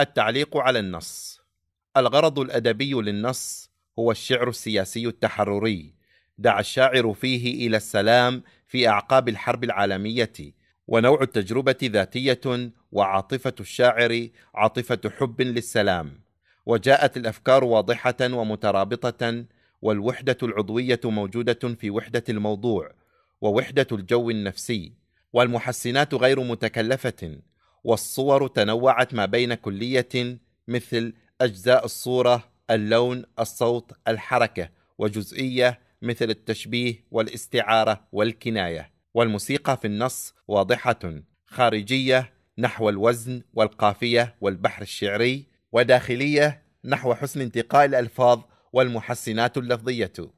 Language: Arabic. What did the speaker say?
التعليق على النص الغرض الادبي للنص هو الشعر السياسي التحرري دعا الشاعر فيه الى السلام في اعقاب الحرب العالميه ونوع التجربه ذاتيه وعاطفه الشاعر عاطفه حب للسلام وجاءت الافكار واضحه ومترابطه والوحده العضويه موجوده في وحده الموضوع ووحده الجو النفسي والمحسنات غير متكلفه والصور تنوعت ما بين كلية مثل أجزاء الصورة، اللون، الصوت، الحركة، وجزئية مثل التشبيه والاستعارة والكناية، والموسيقى في النص واضحة خارجية نحو الوزن والقافية والبحر الشعري، وداخلية نحو حسن انتقاء الألفاظ والمحسنات اللفظية.